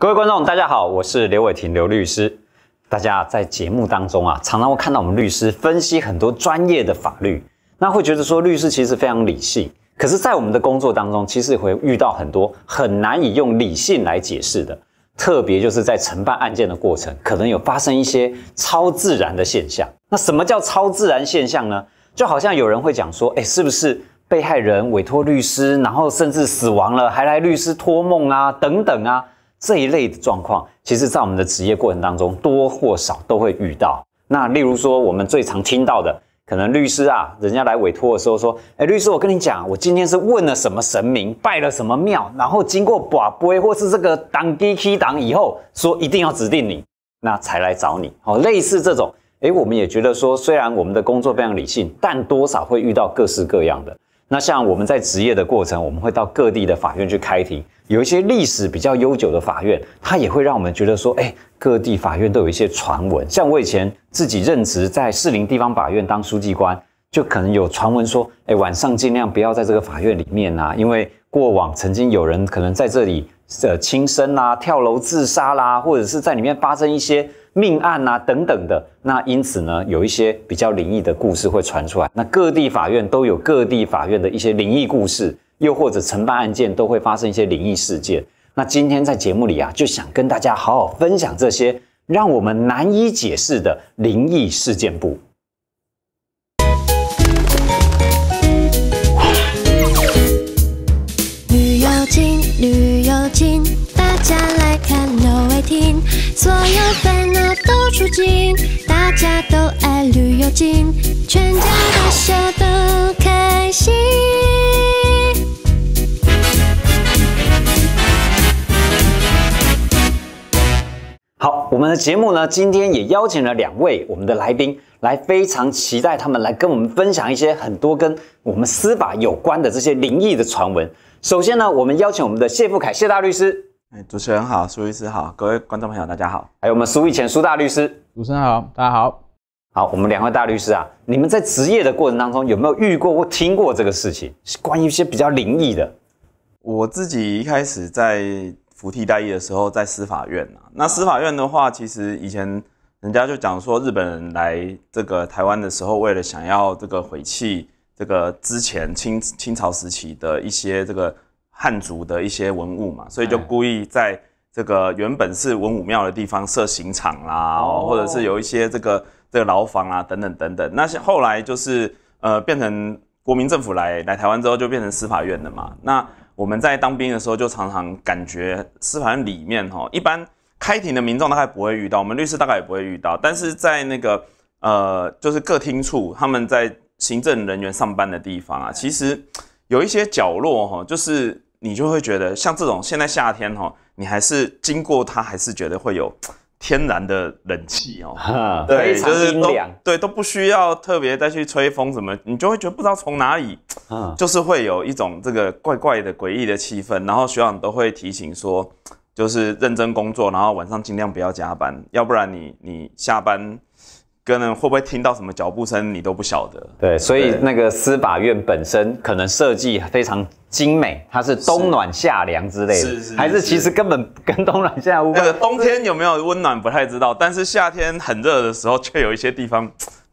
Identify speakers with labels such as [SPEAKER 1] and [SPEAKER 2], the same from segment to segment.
[SPEAKER 1] 各位观众，大家好，我是刘伟霆刘律师。大家在节目当中啊，常常会看到我们律师分析很多专业的法律，那会觉得说律师其实非常理性。可是，在我们的工作当中，其实会遇到很多很难以用理性来解释的，特别就是在承办案件的过程，可能有发生一些超自然的现象。那什么叫超自然现象呢？就好像有人会讲说，哎，是不是被害人委托律师，然后甚至死亡了，还来律师托梦啊，等等啊。这一类的状况，其实，在我们的职业过程当中，多或少都会遇到。那例如说，我们最常听到的，可能律师啊，人家来委托的时候说：“哎，律师，我跟你讲，我今天是问了什么神明，拜了什么庙，然后经过寡龟或是这个当鸡 K 挡以后，说一定要指定你，那才来找你。”哦，类似这种，哎，我们也觉得说，虽然我们的工作非常理性，但多少会遇到各式各样的。那像我们在执业的过程，我们会到各地的法院去开庭，有一些历史比较悠久的法院，它也会让我们觉得说，哎，各地法院都有一些传闻。像我以前自己任职在士林地方法院当书记官，就可能有传闻说，哎，晚上尽量不要在这个法院里面啊，因为过往曾经有人可能在这里呃轻生啦、跳楼自杀啦，或者是在里面发生一些。命案啊，等等的，那因此呢，有一些比较灵异的故事会传出来。那各地法院都有各地法院的一些灵异故事，又或者承办案件都会发生一些灵异事件。那今天在节目里啊，就想跟大家好好分享这些让我们难以解释的灵异事件。不，
[SPEAKER 2] 旅游经，旅游经，大家。看都未停，所有烦恼都出境，大家都爱旅游景，全家大小都开心。
[SPEAKER 1] 好，我们的节目呢，今天也邀请了两位我们的来宾，来非常期待他们来跟我们分享一些很多跟我们司法有关的这些灵异的传闻。首先呢，我们邀请我们的谢富凯谢大律师。哎，主持人好，苏律师好，各位观众朋友大家好，还有我们苏以前苏大律师，主持人好，大家好，好，我们两位大律师啊，你们在职业的过程当中有没有遇过或听过这个事情？是关于一些比较灵异的。我自己一开始在服替代役的时候，
[SPEAKER 3] 在司法院呐，那司法院的话，其实以前人家就讲说，日本人来这个台湾的时候，为了想要这个回弃这个之前清清朝时期的一些这个。汉族的一些文物嘛，所以就故意在这个原本是文武庙的地方设刑场啦，或者是有一些这个这个牢房啊，等等等等。那后来就是呃，变成国民政府来来台湾之后，就变成司法院的嘛。那我们在当兵的时候，就常常感觉司法院里面哈，一般开庭的民众大概不会遇到，我们律师大概也不会遇到。但是在那个呃，就是各厅处他们在行政人员上班的地方啊，其实有一些角落哈，就是。你就会觉得像这种现在夏天哦，你还是经过它还是觉得会有天然的冷气哦，对，就是都对都不需要特别再去吹风什么，你就会觉得不知道从哪里，就是会有一种这个怪怪的诡异的气氛，然后学长都会提醒说，就是认真工作，然后晚上尽量不要加班，要不然你你下班。可能会不会
[SPEAKER 1] 听到什么脚步声，你都不晓得。对，所以那个司法院本身可能设计非常精美，它是冬暖夏凉之类的，还是其实根本跟冬暖夏无关？那个
[SPEAKER 3] 冬天有没有温暖不太知道，但是夏天很热的时候，却有一些地方。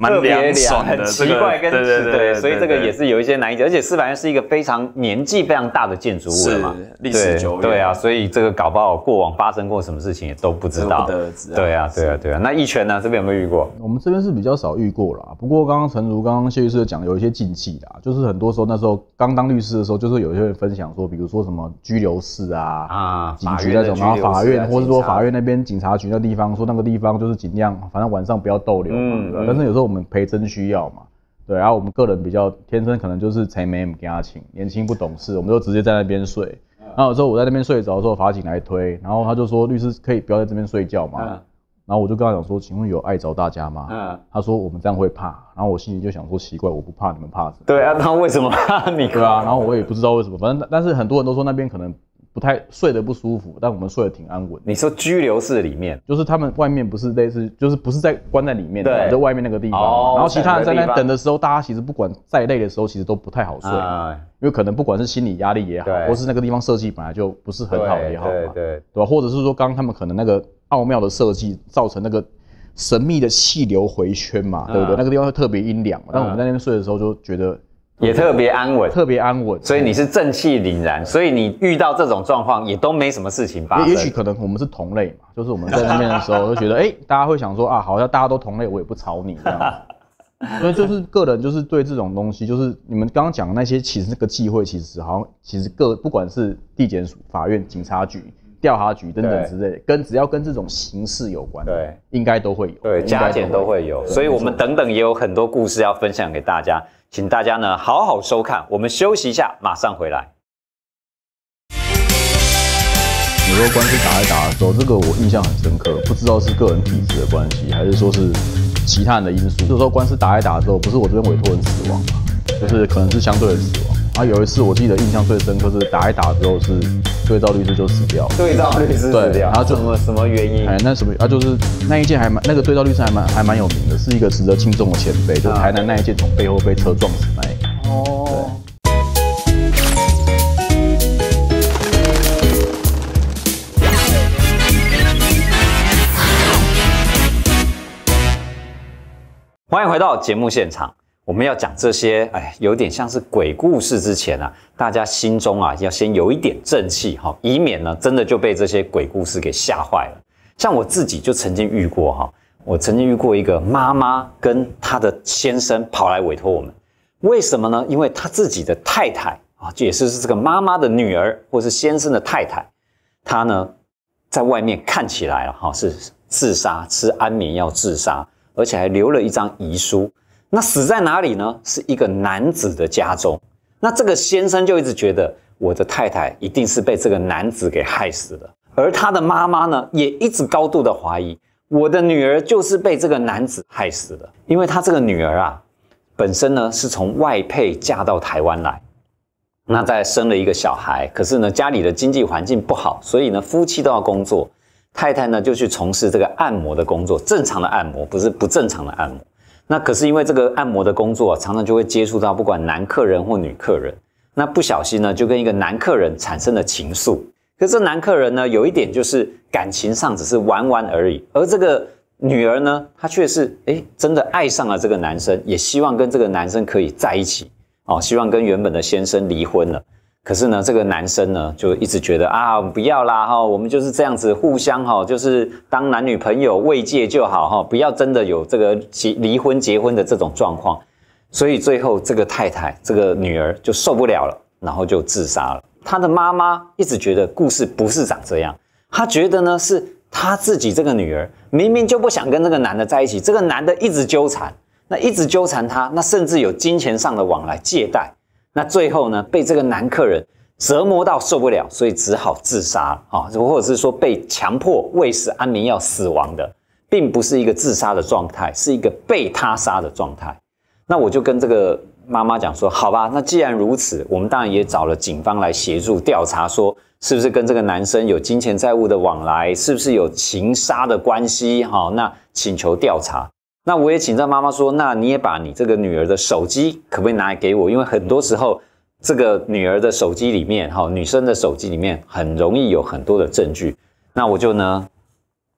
[SPEAKER 1] 特别凉，很奇怪，跟对对，所以这个也是有一些难解，而且四百院是一个非常年纪非常大的建筑物了嘛，历史久远。对啊，所以这个搞不好过往发生过什么事情也都不知道。对啊，对啊，对啊。那一拳呢？这边有没有遇过？
[SPEAKER 2] 我们这边是比较少遇过了，不过刚刚陈如、刚刚谢律师讲有一些禁忌的，就是很多时候那时候刚当律师的时候，就是有些人分享说，比如说什么拘留室啊啊，警局那种啊，法院，或是说法院那边警察局那地方，说那个地方就是尽量反正晚上不要逗留。嗯，但是有时候。我们陪真需要嘛？对，然后我们个人比较天生可能就是才没给他请，年轻不懂事，我们就直接在那边睡。然后有时候我在那边睡，的后候，法警来推，然后他就说律师可以不要在这边睡觉嘛。然后我就跟他讲说，请问有碍着大家吗？他说我们这样会怕。然后我心里就想说奇怪，我不怕，你们怕什么？
[SPEAKER 1] 对啊，那为什么你？对啊，然后
[SPEAKER 2] 我也不知道为什么，反正但是很多人都说那边可能。不太睡得不舒服，但我们睡得挺安稳。你说
[SPEAKER 1] 拘留室里面，
[SPEAKER 2] 就是他们外面不是类似，就是不是在关在里面，对，在外面那个地方。然后其他人在那等的时候，大家其实不管再累的时候，其实都不太好睡，因为可能不管是心理压力也好，或是那个地方设计本来就不是很好也好，对对对吧？或者是说，刚刚他们可能那个奥妙的设计造成那个神秘的气流回圈嘛，对不对？那个地方会特别阴凉，但我们在那边睡的时候就觉得。也特别安稳，
[SPEAKER 1] 特别安稳，所以你是正气凛然，所以你遇到这种状况也都没什么事情发生。也许
[SPEAKER 2] 可能我们是同类嘛，就是我们在面的时候就觉得，哎，大家会想说啊，好像大家都同类，我也不吵你这样。所以就是个人就是对这种东西，就是你们刚刚讲的那些，其实个忌讳，其实好像其实各不管是地检署、法院、警察局。调查局等等之类，跟只要跟这种形式有关，对，应该都会有，对，加减都会有，所以我们
[SPEAKER 1] 等等也有很多故事要分享给大家，请大家呢好好收看。我们休息一下，马上回来。
[SPEAKER 2] 有时候官司打一打之后，这个我印象很深刻，不知道是个人体质的关系，还是说是其他人的因素。就是说官司打一打之后，不是我这边委托人死亡嘛，就是可能是相对的死亡。啊，有一次我记得印象最深，就是打一打之后是对照律师就死掉，对照律师死掉，然后什么什么原因？哎，那什么啊，就是那一届还蛮那个对照律师还蛮还蛮有名的，是一个值得敬重的前辈，就是台南那一届从背后被车撞死那一
[SPEAKER 1] 个。哦。欢迎回到节目现场。我们要讲这些，哎，有点像是鬼故事。之前啊，大家心中啊要先有一点正气哈，以免呢真的就被这些鬼故事给吓坏了。像我自己就曾经遇过哈，我曾经遇过一个妈妈跟她的先生跑来委托我们，为什么呢？因为她自己的太太啊，就也是这个妈妈的女儿，或是先生的太太，她呢在外面看起来了哈，是自杀，吃安眠药自杀，而且还留了一张遗书。那死在哪里呢？是一个男子的家中。那这个先生就一直觉得我的太太一定是被这个男子给害死的，而他的妈妈呢也一直高度的怀疑我的女儿就是被这个男子害死的，因为他这个女儿啊本身呢是从外配嫁到台湾来，那在生了一个小孩，可是呢家里的经济环境不好，所以呢夫妻都要工作，太太呢就去从事这个按摩的工作，正常的按摩，不是不正常的按摩。那可是因为这个按摩的工作，常常就会接触到不管男客人或女客人，那不小心呢，就跟一个男客人产生了情愫。可是男客人呢，有一点就是感情上只是玩玩而已，而这个女儿呢，她却是哎真的爱上了这个男生，也希望跟这个男生可以在一起哦，希望跟原本的先生离婚了。可是呢，这个男生呢，就一直觉得啊，不要啦哈，我们就是这样子互相哈，就是当男女朋友慰藉就好哈，不要真的有这个结离婚结婚的这种状况。所以最后这个太太这个女儿就受不了了，然后就自杀了。她的妈妈一直觉得故事不是长这样，她觉得呢，是她自己这个女儿明明就不想跟这个男的在一起，这个男的一直纠缠，那一直纠缠她，那甚至有金钱上的往来借贷。那最后呢，被这个男客人折磨到受不了，所以只好自杀啊，或者是说被强迫喂食安眠药死亡的，并不是一个自杀的状态，是一个被他杀的状态。那我就跟这个妈妈讲说，好吧，那既然如此，我们当然也找了警方来协助调查，说是不是跟这个男生有金钱债务的往来，是不是有情杀的关系？哈，那请求调查。那我也请教妈妈说，那你也把你这个女儿的手机可不可以拿来给我？因为很多时候，这个女儿的手机里面，哈，女生的手机里面很容易有很多的证据。那我就呢，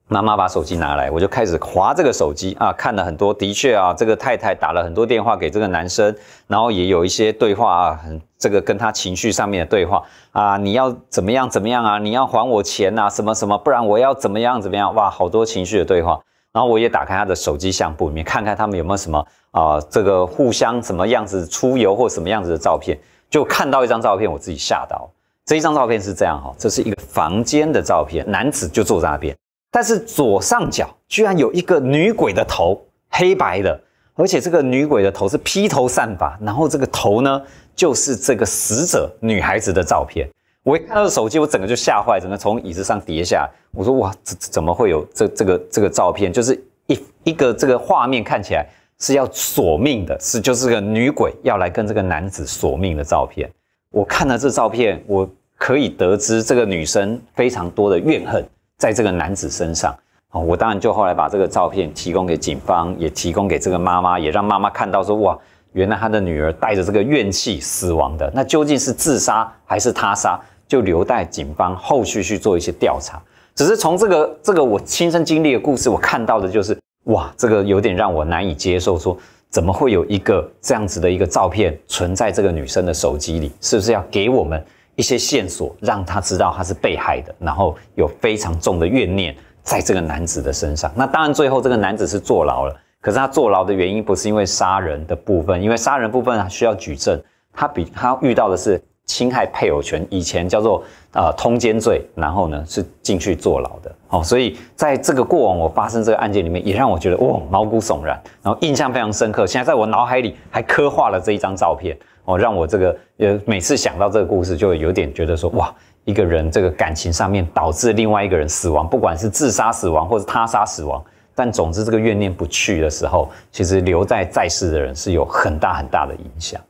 [SPEAKER 1] 妈妈把手机拿来，我就开始划这个手机啊，看了很多，的确啊，这个太太打了很多电话给这个男生，然后也有一些对话啊，很这个跟他情绪上面的对话啊，你要怎么样怎么样啊，你要还我钱呐，什么什么，不然我要怎么样怎么样，哇，好多情绪的对话。然后我也打开他的手机相簿里面，看看他们有没有什么啊，这个互相什么样子出游或什么样子的照片，就看到一张照片，我自己吓到这一张照片是这样哈，这是一个房间的照片，男子就坐在那边，但是左上角居然有一个女鬼的头，黑白的，而且这个女鬼的头是披头散发，然后这个头呢就是这个死者女孩子的照片。我一看到手机，我整个就吓坏，整个从椅子上跌下。我说哇，这怎么会有这这个这个照片？就是一一个这个画面看起来是要索命的，是就是个女鬼要来跟这个男子索命的照片。我看了这照片，我可以得知这个女生非常多的怨恨在这个男子身上。哦，我当然就后来把这个照片提供给警方，也提供给这个妈妈，也让妈妈看到说哇，原来她的女儿带着这个怨气死亡的。那究竟是自杀还是他杀？就留待警方后续去做一些调查。只是从这个这个我亲身经历的故事，我看到的就是，哇，这个有点让我难以接受。说怎么会有一个这样子的一个照片存在这个女生的手机里？是不是要给我们一些线索，让她知道她是被害的，然后有非常重的怨念在这个男子的身上？那当然，最后这个男子是坐牢了。可是他坐牢的原因不是因为杀人的部分，因为杀人部分需要举证。他比他遇到的是。侵害配偶权，以前叫做啊通奸罪，然后呢是进去坐牢的。哦，所以在这个过往我发生这个案件里面，也让我觉得哇毛骨悚然，然后印象非常深刻。现在在我脑海里还刻画了这一张照片，哦，让我这个呃每次想到这个故事就有点觉得说哇一个人这个感情上面导致另外一个人死亡，不管是自杀死亡或者他杀死亡，但总之这个怨念不去的时候，其实留在在世的人是有很大很大的影响，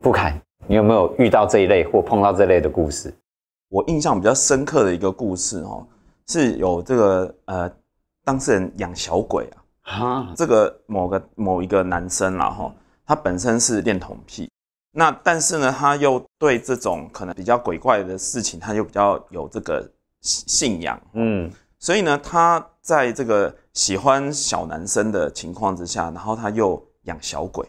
[SPEAKER 1] 不堪。你有没有遇到这一类或碰到这类的故事？我印象比较深刻的一个故事哦，是
[SPEAKER 3] 有这个呃，当事人养小鬼啊。哈，这个某个某一个男生啦哈，他本身是恋童癖，那但是呢，他又对这种可能比较鬼怪的事情，他又比较有这个信信仰。嗯，所以呢，他在这个喜欢小男生的情况之下，然后他又养小鬼。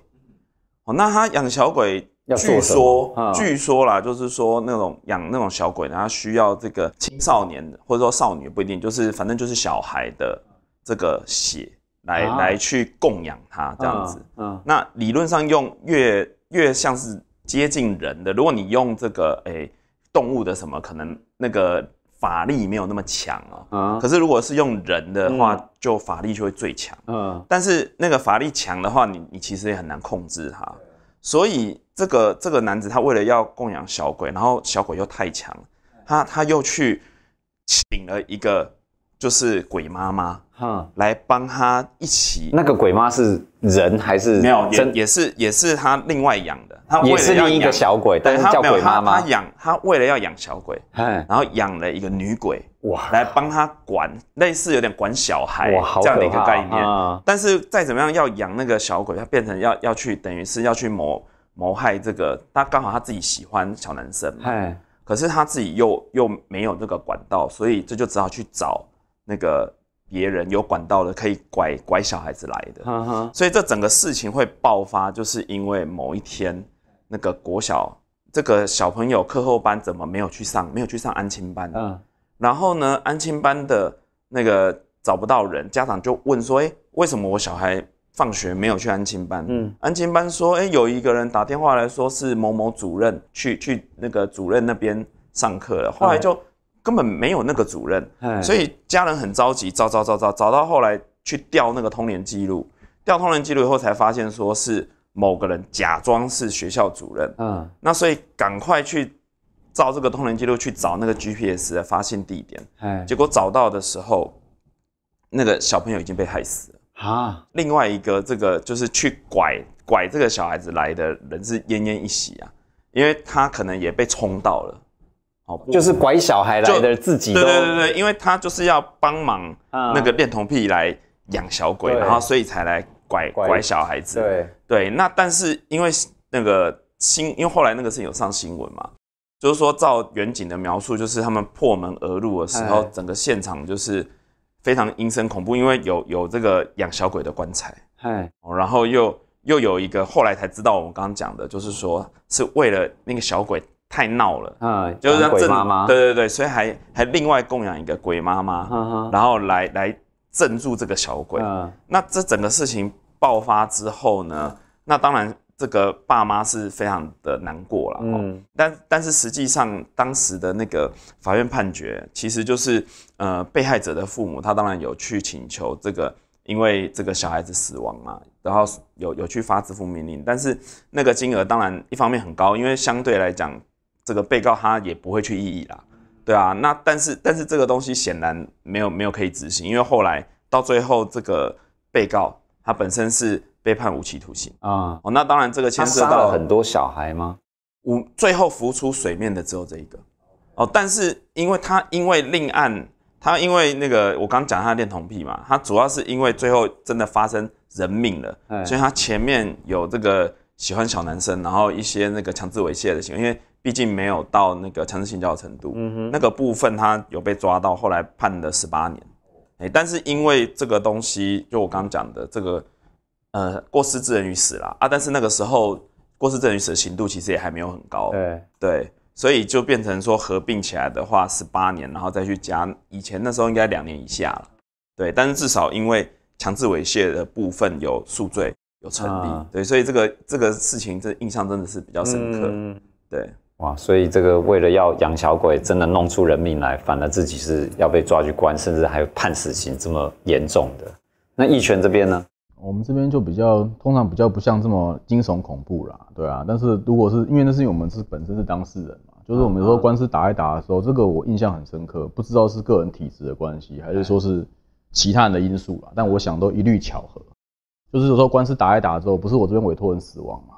[SPEAKER 3] 哦，那他养小鬼。据说，据说啦，就是说那种养那种小鬼，他需要这个青少年的，或者说少女不一定，就是反正就是小孩的这个血来来去供养它这样子。嗯，那理论上用越越像是接近人的，如果你用这个诶动物的什么，可能那个法力没有那么强哦。嗯，可是如果是用人的话，就法力就会最强。嗯，但是那个法力强的话，你你其实也很难控制它。所以这个这个男子他为了要供养小鬼，然后小鬼又太强，他他又去请了一个。就是鬼妈妈，哼，来帮他一起。那个鬼妈是人还是没有？也也是也是他另外养的。他也是另一个小鬼，但是叫鬼妈妈。他养他为了要养小鬼，哎，然后养了一个女鬼，哇，来帮他管，类似有点管小孩这样的一个概念。但是再怎么样要养那个小鬼，他变成要要去等于是要去谋谋害这个，他刚好他自己喜欢小男生，哎，可是他自己又又没有那个管道，所以这就只好去找。那个别人有管道的可以拐拐小孩子来的，所以这整个事情会爆发，就是因为某一天那个国小这个小朋友课后班怎么没有去上，没有去上安亲班，嗯，然后呢，安亲班的那个找不到人，家长就问说，哎，为什么我小孩放学没有去安亲班？嗯，安亲班说，哎，有一个人打电话来说是某某主任去去那个主任那边上课了，后来就。根本没有那个主任，所以家人很着急，找找找找，找到后来去调那个通联记录，调通联记录以后才发现说是某个人假装是学校主任，嗯，那所以赶快去照这个通联记录去找那个 GPS 的发现地点，结果找到的时候，那个小朋友已经被害死了啊！另外一个这个就是去拐拐这个小孩子来的人是奄奄一息啊，因为他可能也被冲到了。就是拐小孩来的自己，对对对对，因为他就是要帮忙那个恋童癖来养小鬼，然后所以才来拐拐小孩子。对对，那但是因为那个新，因为后来那个事情有上新闻嘛，就是说照远景的描述，就是他们破门而入的时候，整个现场就是非常阴森恐怖，因为有有这个养小鬼的棺材，哎，然后又又有一个后来才知道，我们刚刚讲的就是说是为了那个小鬼。太闹了，嗯，就是鬼妈妈，对对对，所以还还另外供养一个鬼妈妈，然后来来镇住这个小鬼。那这整个事情爆发之后呢，那当然这个爸妈是非常的难过了。嗯，但但是实际上当时的那个法院判决，其实就是呃被害者的父母他当然有去请求这个，因为这个小孩子死亡嘛，然后有有去发支付命令，但是那个金额当然一方面很高，因为相对来讲。这个被告他也不会去异议啦，对啊，那但是但是这个东西显然没有没有可以执行，因为后来到最后这个被告他本身是被判无期徒刑啊，哦，那当然这个牵涉到很多
[SPEAKER 1] 小孩吗？
[SPEAKER 3] 五最后浮出水面的只有这一个，哦，但是因为他因为另案他因为那个我刚讲他恋童癖嘛，他主要是因为最后真的发生人命了，所以他前面有这个喜欢小男生，然后一些那个强制猥亵的行为，因为。毕竟没有到那个强制性交的程度，那个部分他有被抓到，后来判了十八年。哎，但是因为这个东西，就我刚刚讲的这个，呃，过失致人于死啦啊，但是那个时候过失致人于死的刑度其实也还没有很高。对对，所以就变成说合并起来的话十八年，然后再去加以前那时候应该两年以下了。对，但是至少因为强制猥亵的部分有数罪有成立，对，所以这个这个事情这印象真的是比较深刻。对。
[SPEAKER 1] 哇，所以这个为了要养小鬼，真的弄出人命来，反而自己是要被抓去关，甚至还有判死刑这么严重的。那义犬这边呢？
[SPEAKER 2] 我们这边就比较通常比较不像这么惊悚恐怖啦，对啊。但是如果是因为那是因为我们是本身是当事人嘛，就是我们有时候官司打一打的时候，这个我印象很深刻，不知道是个人体质的关系，还是说是其他人的因素啦。但我想都一律巧合，就是有时候官司打一打之后，不是我这边委托人死亡嘛？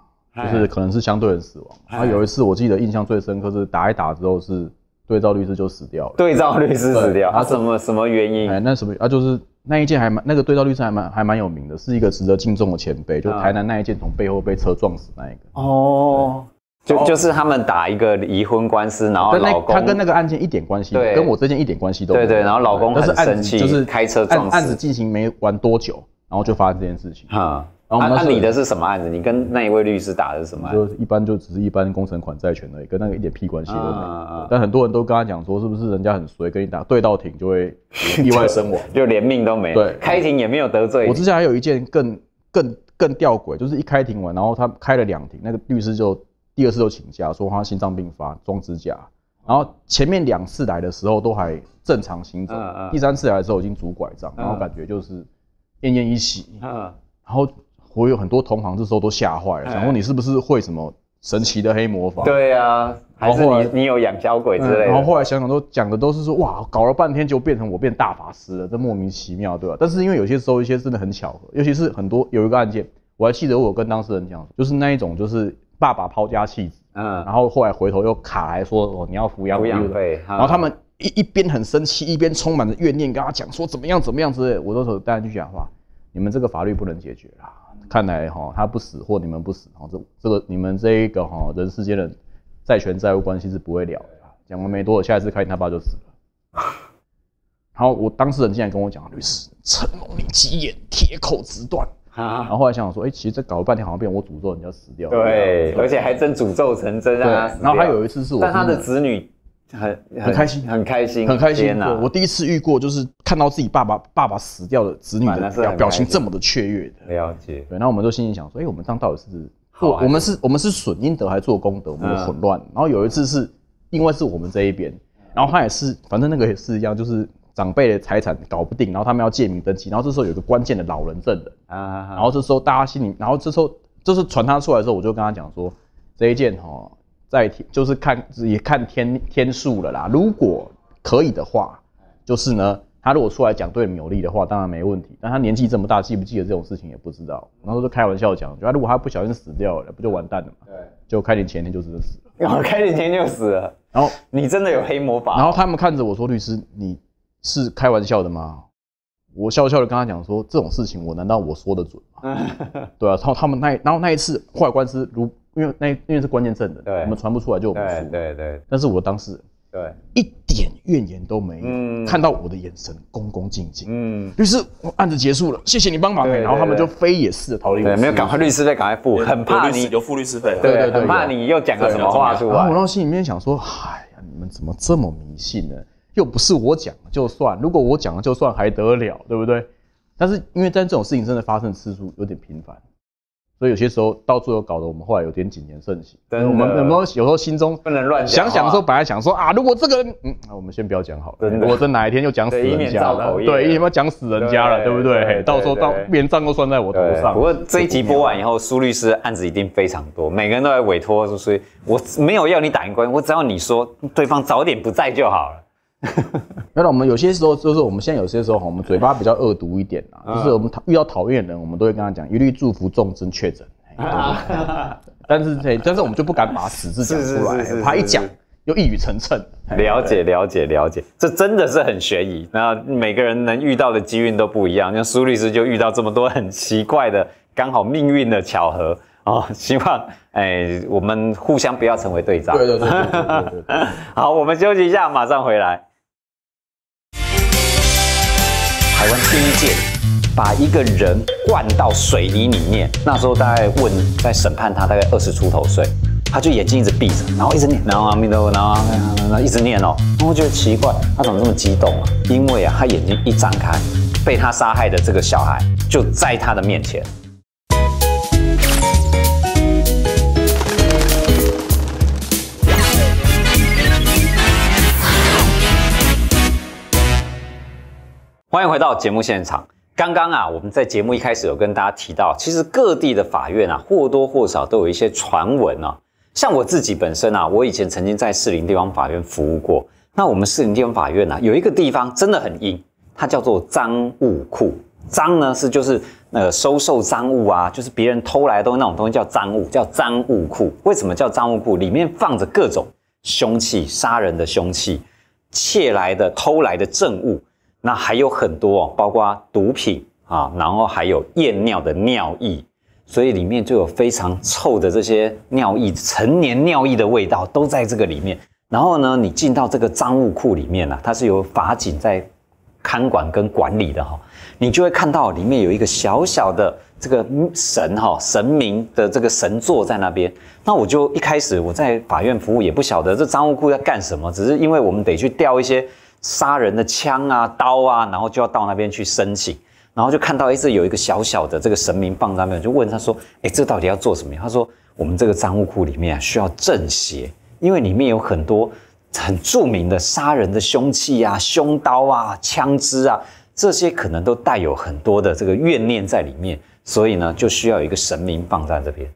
[SPEAKER 2] 就是可能是相对人死亡。然后有一次我记得印象最深刻是打一打之后是对照律师就死掉了。对照律师死掉，他什
[SPEAKER 1] 么什么原因？哎，
[SPEAKER 2] 那什么啊？就是那一件还蛮那个对照律师还蛮还蛮有名的，是一个值得敬重的前辈。就台南那一件从背后被车撞死那一个。
[SPEAKER 1] 哦。
[SPEAKER 2] 就就是他们打一个离
[SPEAKER 1] 婚官司，然后老他跟那个
[SPEAKER 2] 案件一点关系，跟我这件一点关系都没有。对对，然后老公很生气，就是开车撞。案案子进行没玩多久，然后就发生这件事情。哈。那那你的是
[SPEAKER 1] 什么案子？你跟那一位律师打的是什么案子？就
[SPEAKER 2] 一般就只是一般工程款债权已，跟那个一点屁关系都没有。但很多人都跟他讲说，是不是人家很衰，跟你打对到庭就会意外身亡，就连命都没。对，
[SPEAKER 1] 开庭也没有得罪。我之前还有
[SPEAKER 2] 一件更更更吊诡，就是一开庭完，然后他开了两庭，那个律师就第二次就请假，说他心脏病发，装支架。然后前面两次来的时候都还正常行走，第三次来的时候已经拄拐杖，然后感觉就是奄奄一息，嗯，然后。我有很多同行，这时候都吓坏了，想说你是不是会什么神奇的黑魔法？对
[SPEAKER 1] 啊，还是你
[SPEAKER 2] 你有养小鬼之类？然后后来想想，都讲的都是说哇，搞了半天就变成我变大法师了，这莫名其妙，对吧？但是因为有些时候一些真的很巧合，尤其是很多有一个案件，我还记得我跟当事人讲，就是那一种就是爸爸抛家弃子，嗯，然后后来回头又卡来说哦，你要抚养抚养，对。然后他们一一边很生气，一边充满着怨念，跟他讲说怎么样怎么样之类，我都说大家去讲话，你们这个法律不能解决啦。看来哈，他不死或你们不死，哈，这这个你们这一个哈人世间的债权债务关系是不会了的。讲完没多久，下一次开庭他爸就死了。然 后我当事人竟然跟我讲，律师，
[SPEAKER 1] 承蒙你吉言，铁口直断。
[SPEAKER 2] 然后后来想想说，哎，其实这搞了半天好像变我诅咒你要死掉。对，而且
[SPEAKER 1] 还真诅咒成真啊。然后还有一次是我，但他的子女。很很开心，很开心，很开心。
[SPEAKER 2] 我第一次遇过，就是看到自己爸爸爸爸死掉的子女的表表情这么的雀跃的。了解。对，然后我们就心里想说，哎，我们样到底是做我们是，我们是损阴德还是做功德？我们的混乱。然后有一次是，另外是我们这一边，然后他也是，反正那个也是一样，就是长辈的财产搞不定，然后他们要借名登记，然后这时候有个关键的老人证的啊，然后这时候大家心里，然后这时候就是传他出来的时候，我就跟他讲说，这一件哈。在就是看也看天天数了啦，如果可以的话，就是呢，他如果出来讲对你有利的话，当然没问题。但他年纪这么大，记不记得这种事情也不知道。然后就开玩笑讲，他如果他不小心死掉了，不就完蛋了吗？对，就开庭前天就死。了。开庭前就死了。然后你真的有黑魔法？然后他们看着我说：“律师，你是开玩笑的吗？”我笑笑的跟他讲说：“这种事情，我难道我说的准
[SPEAKER 1] 吗？”
[SPEAKER 2] 对啊，然后他们那然后那一次坏官司如。因为那因为是关键证人，我们传不出来就对对对。但是我当事人对一点怨言都没有，看到我的眼神恭恭敬敬，嗯。律师，案子结束了，谢谢你帮忙。然后他们就非也似逃离。对，没有赶快律师再赶快付，很怕你有付律
[SPEAKER 3] 师费。对对对，怕你又讲个什么话出来。然后我
[SPEAKER 2] 到心里面想说，哎呀，你们怎么这么迷信呢？又不是我讲就算，如果我讲了就算还得了，对不对？但是因为但这种事情真的发生次数有点频繁。所以有些时候到最后搞得我们后来有点谨言慎行，我们有时有有时候心中不能乱想？想想的时候本来想说啊，如果这个人嗯，那我们先不要讲好了。如果真哪一天又讲死人家，了，对，一定要讲死人家了，对不对？到时候到连账都算在我头上。不过这一集播
[SPEAKER 1] 完以后，苏律师案子一定非常多，每个人都在委托，所以我没有要你打赢官司，我只要你说对方早点不在就好了。
[SPEAKER 2] 那 我们有些时候就是我们现在有些时候我们嘴巴比较恶毒一点啊，就是我们遇到讨厌的人，我们都会跟他讲一律祝福重症确诊。但是，但是我们就不敢把死字讲出来，他一讲又一语成谶。了解，
[SPEAKER 1] 了解，了解，这真的是很悬疑。那每个人能遇到的机运都不一样，像苏律师就遇到这么多很奇怪的刚好命运的巧合 哦，希望哎，我们互相不要成为对仗。对对对。好，我们休息一下，马上回来。台湾第一届，把一个人灌到水泥里面，那时候大概问，在审判他，大概二十出头岁，他就眼睛一直闭着，然后一直念，然后阿弥陀佛，然后然后然后一直念哦，然后觉得奇怪，他怎么这么激动啊？因为啊，他眼睛一张开，被他杀害的这个小孩就在他的面前。欢迎回到节目现场。刚刚啊，我们在节目一开始有跟大家提到，其实各地的法院啊，或多或少都有一些传闻啊。像我自己本身啊，我以前曾经在士林地方法院服务过。那我们士林地方法院呢，有一个地方真的很硬，它叫做赃物库。赃呢是就是呃收受赃物啊，就是别人偷来的那种东西叫赃物，叫赃物库。为什么叫赃物库？里面放着各种凶器、杀人的凶器、窃来的、偷来的证物。那还有很多，包括毒品啊，然后还有验尿的尿液，所以里面就有非常臭的这些尿液，成年尿液的味道都在这个里面。然后呢，你进到这个赃物库里面呢，它是由法警在看管跟管理的哈。你就会看到里面有一个小小的这个神哈神明的这个神座在那边。那我就一开始我在法院服务也不晓得这赃物库要干什么，只是因为我们得去调一些。杀人的枪啊、刀啊，然后就要到那边去申请，然后就看到哎这有一个小小的这个神明放在那边，就问他说：“哎，这到底要做什么？”他说：“我们这个赃物库里面需要正邪，因为里面有很多很著名的杀人的凶器啊、凶刀啊、枪支啊，这些可能都带有很多的这个怨念在里面，所以呢，就需要有一个神明放在这边，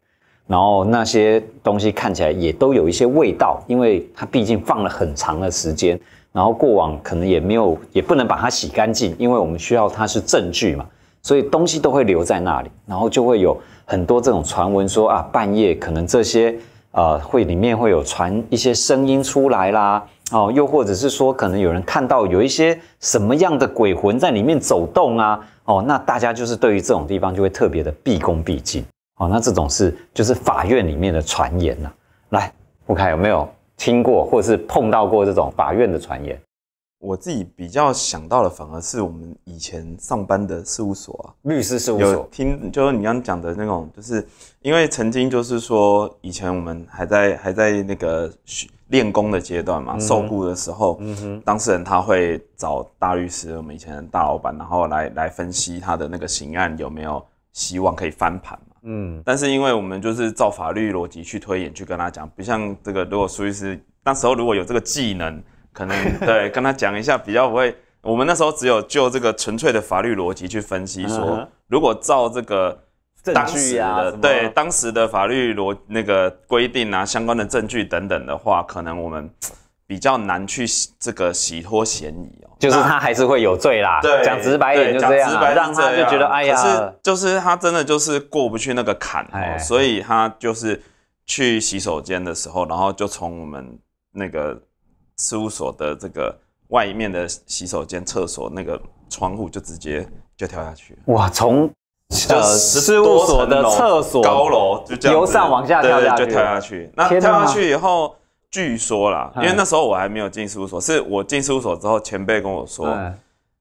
[SPEAKER 1] 然后那些东西看起来也都有一些味道，因为它毕竟放了很长的时间。”然后过往可能也没有，也不能把它洗干净，因为我们需要它是证据嘛，所以东西都会留在那里，然后就会有很多这种传闻说啊，半夜可能这些呃会里面会有传一些声音出来啦，哦，又或者是说可能有人看到有一些什么样的鬼魂在里面走动啊，哦，那大家就是对于这种地方就会特别的毕恭毕敬，哦，那这种是就是法院里面的传言啊，来，我看有没有。听过或是碰到过这种法院的传言，我自己比较想到的，反而是我
[SPEAKER 3] 们以前上班的事务所啊，律师事务所听，就是你刚讲的那种，就是因为曾经就是说，以前我们还在还在那个练功的阶段嘛，受雇的时候，嗯哼，当事人他会找大律师，我们以前的大老板，然后来来分析他的那个刑案有没有希望可以翻盘。嗯，但是因为我们就是照法律逻辑去推演，去跟他讲，不像这个，如果苏律师那时候如果有这个技能，可能 对跟他讲一下比较会。我们那时候只有就这个纯粹的法律逻辑去分析，说如果照这个
[SPEAKER 1] 证据啊，对
[SPEAKER 3] 当时的法律逻那个规定啊，相关的证据等等的话，可能我们。比较难去这个洗脱嫌疑哦，就是他还是会有罪啦。讲直白一点就这样，让他就觉得哎呀，就是就是他真的就是过不去那个坎哦，所以他就是去洗手间的时候，然后就从我们那个事务所的这个外面的洗手间厕所那个窗户就直接就跳下去。
[SPEAKER 1] 哇，从呃事务所的厕所高楼就由上往下跳下去，就跳下去。那跳下去
[SPEAKER 3] 以后。据说啦，因为那时候我还没有进事务所，是我进事务所之后，前辈跟我说：“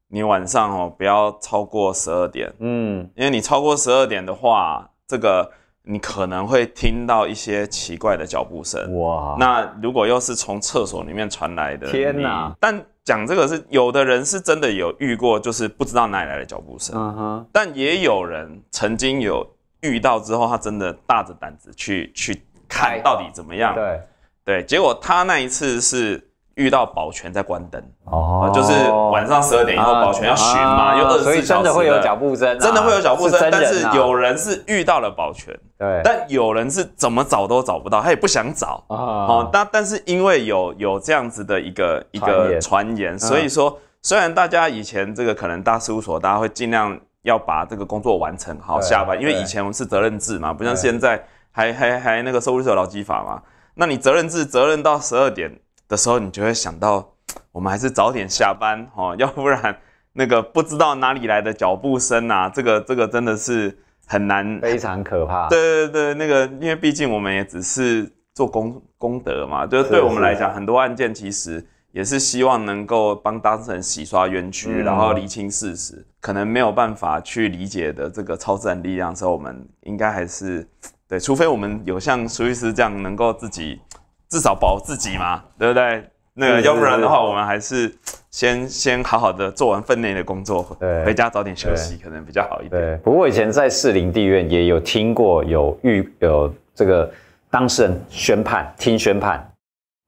[SPEAKER 3] 你晚上哦，不要超过十二点，嗯，因为你超过十二点的话，这个你可能会听到一些奇怪的脚步声。”哇！那如果又是从厕所里面传来的，天哪！但讲这个是，有的人是真的有遇过，就是不知道哪里来的脚步声。嗯哼。但也有人曾经有遇到之后，他真的大着胆子去去看到底怎么样。对。对，结果他那一次是遇到保全在关灯，哦，就是晚上十二点以后，保全要巡嘛，有二十四小时，真的会有脚步声，真的会有脚步声，但是有人是遇到了保全，对，但有人是怎么找都找不到，他也不想找啊，哦，但但是因为有有这样子的一个一个传言，所以说虽然大家以前这个可能大事务所，大家会尽量要把这个工作完成好下班，因为以前我们是责任制嘛，不像现在还还还那个收入受劳基法嘛。那你责任制责任到十二点的时候，你就会想到，我们还是早点下班哦，要不然那个不知道哪里来的脚步声呐，这个这个真的是很难，非常可怕。对对对，那个因为毕竟我们也只是做功功德嘛，就是对我们来讲，很多案件其实也是希望能够帮当事人洗刷冤屈，然后厘清事实，可能没有办法去理解的这个超自然力量时候，我们应该还是。对，除非我们有像苏律师这样能够自己 至少保自己嘛，对不对？那个要不然的话，我们还是先先好好的做完分内的工作，对，回家早点休息，可能比较好一点。对。
[SPEAKER 1] 不过以前在士林地院也有听过，有预有这个当事人宣判听宣判，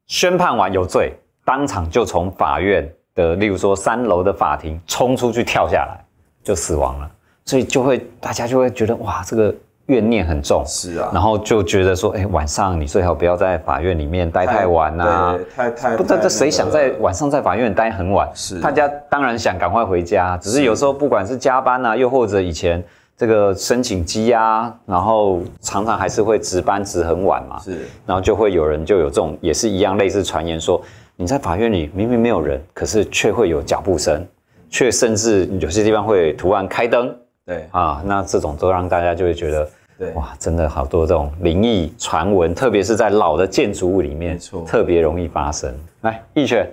[SPEAKER 1] 宣判完有罪，当场就从法院的例如说三楼的法庭冲出去跳下来就死亡了，所以就会大家就会觉得哇这个。怨念很重，是啊，然后就觉得说，哎，晚上你最好不要在法院里面待太晚呐，太太，不知道这谁想在晚上在法院待很晚，是，大家当然想赶快回家，只是有时候不管是加班啊，又或者以前这个申请羁押，然后常常还是会值班值很晚嘛，是，然后就会有人就有这种也是一样类似传言说，你在法院里明明没有人，可是却会有脚步声，却甚至有些地方会突然开灯，对，啊，那这种都让大家就会觉得。对哇，真的好多这种灵异传闻，特别是在老的建筑物里面，特别容易发生。来，义全，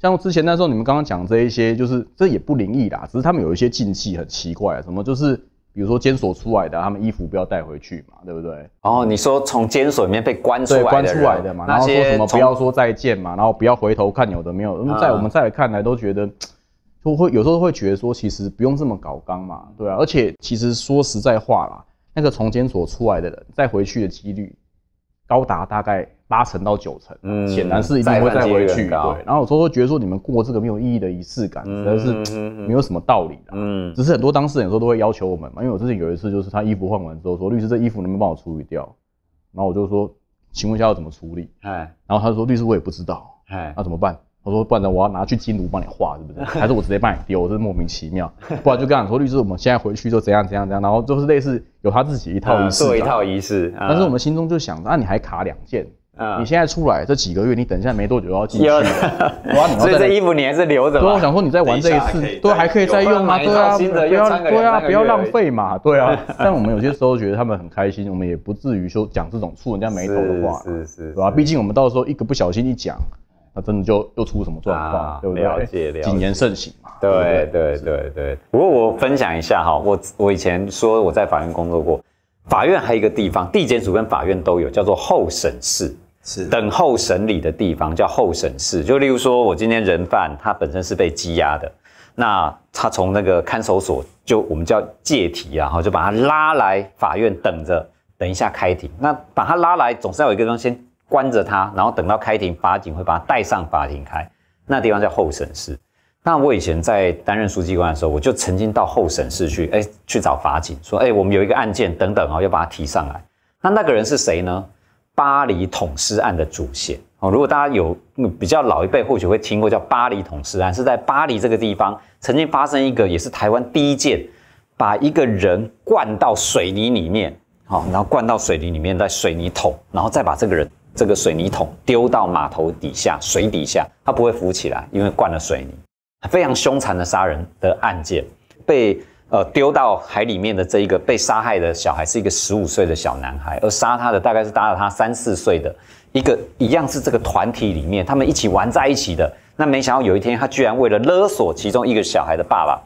[SPEAKER 2] 像之前那时候你们刚刚讲这一些，就是这也不灵异啦，只是他们有一些禁忌很奇怪，什么就是比如说监所出来的，他们衣服不要带回去嘛，
[SPEAKER 1] 对不对？哦，你说从监所里面被关出来，对，关出来的嘛，那些不要说再见
[SPEAKER 2] 嘛，然后不要回头看，有的没有，那、在我们再看来都觉得，就会有时候会觉得说，其实不用这么搞刚嘛，对啊，而且其实说实在话啦。那个从监所出来的人再回去的几率高达大概八成到九成，显然是一定会再回去。对，然后我说说觉得说你们过这个没有意义的仪式感，实在是没有什么道理的。嗯，只是很多当事人说都会要求我们嘛，因为我之前有一次就是他衣服换完之后说律师，这衣服能不能帮我处理掉，然后我就说，请问一下要怎么处理？哎，然后他说律师我也不知道，哎，那怎么办？我说不然呢？我要拿去金炉帮你画，是不是？还是我直接帮你丢？真是莫名其妙。不然就跟你说，律师，我们现在回去就怎样怎样怎样。然后就是类似有他自己一套仪式。做一套
[SPEAKER 1] 仪式，但是我们
[SPEAKER 2] 心中就想，那你还卡两件？你现在出来这几个月，你等一下没多久又要进去。所以这衣
[SPEAKER 1] 服你还是留着。所以我想说，你在玩这一次，都还可以再用吗？对啊，不要对啊，不要浪费
[SPEAKER 2] 嘛，对啊。但我们有些时候觉得他们很开心，我们也不至于说讲这种触人家眉头的话，是是，对吧？毕竟我们到时候一个不小心一讲。那真的就又出什么状况，对不对？谨
[SPEAKER 1] 言慎行嘛。对对对对。不过我分享一下哈，我我以前说我在法院工作过，法院还有一个地方，地检署跟法院都有叫做候审室，是等候审理的地方，叫候审室。就例如说我今天人犯他本身是被羁押的，那他从那个看守所就我们叫借题啊，哈，就把他拉来法院等着，等一下开庭。那把他拉来，总是要有一个人西。关着他，然后等到开庭，法警会把他带上法庭开。那地方叫候审室。那我以前在担任书记官的时候，我就曾经到候审室去，哎，去找法警说，哎，我们有一个案件，等等啊，要把它提上来。那那个人是谁呢？巴黎捅尸案的主线哦。如果大家有比较老一辈，或许会听过叫巴黎捅尸案，是在巴黎这个地方曾经发生一个，也是台湾第一件，把一个人灌到水泥里面，好，然后灌到水泥里面，在水泥桶，然后再把这个人。这个水泥桶丢到码头底下水底下，它不会浮起来，因为灌了水泥。非常凶残的杀人的案件，被呃丢到海里面的这一个被杀害的小孩是一个十五岁的小男孩，而杀他的大概是搭了他三四岁的一个一样是这个团体里面，他们一起玩在一起的。那没想到有一天，他居然为了勒索其中一个小孩的爸爸，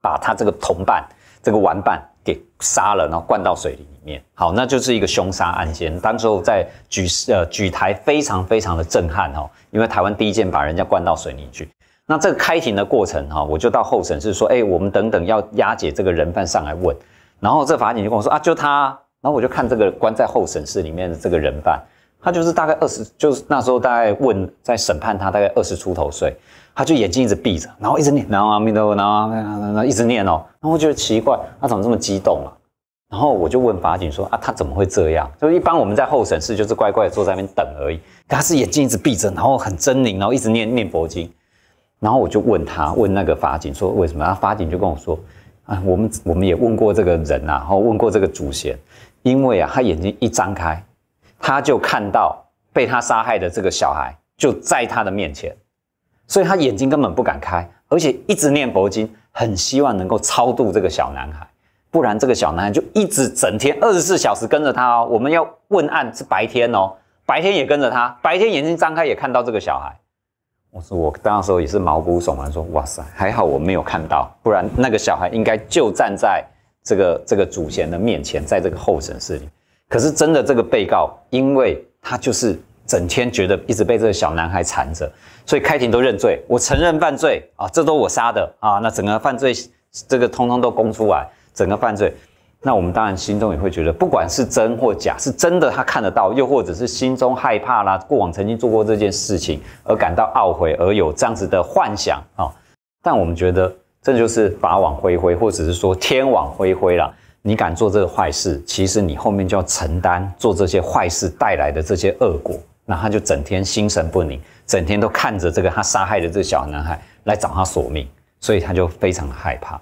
[SPEAKER 1] 把他这个同伴这个玩伴。给杀了，然后灌到水里面，好，那就是一个凶杀案件。当时候在举呃举台非常非常的震撼哦，因为台湾第一件把人家灌到水里去。那这个开庭的过程哈，我就到候审室说，哎，我们等等要押解这个人犯上来问。然后这法警就跟我说啊，就他。然后我就看这个关在候审室里面的这个人犯。他就是大概二十，就是那时候大概问在审判他，大概二十出头岁，他就眼睛一直闭着，然后一直念，然后阿弥陀佛，然后然后一直念哦，然后觉得奇怪，他怎么这么激动啊？然后我就问法警说啊，他怎么会这样？就一般我们在候审室就是乖乖的坐在那边等而已，他是眼睛一直闭着，然后很狰狞，然后一直念念佛经，然后我就问他问那个法警说为什么？然后法警就跟我说啊，我们我们也问过这个人啊，然后问过这个祖先，因为啊他眼睛一张开。他就看到被他杀害的这个小孩就在他的面前，所以他眼睛根本不敢开，而且一直念佛经，很希望能够超度这个小男孩，不然这个小男孩就一直整天二十四小时跟着他哦。我们要问案是白天哦，白天也跟着他，白天眼睛张开也看到这个小孩。我说我当时候也是毛骨悚然，说哇塞，还好我没有看到，不然那个小孩应该就站在这个这个祖先的面前，在这个候审室里。可是真的，这个被告，因为他就是整天觉得一直被这个小男孩缠着，所以开庭都认罪，我承认犯罪啊，这都我杀的啊，那整个犯罪这个通通都供出来，整个犯罪，那我们当然心中也会觉得，不管是真或假，是真的他看得到，又或者是心中害怕啦，过往曾经做过这件事情而感到懊悔而有这样子的幻想啊，但我们觉得这就是法网恢恢，或者是说天网恢恢了。你敢做这个坏事，其实你后面就要承担做这些坏事带来的这些恶果。那他就整天心神不宁，整天都看着这个他杀害的这个小男孩来找他索命，所以他就非常害怕。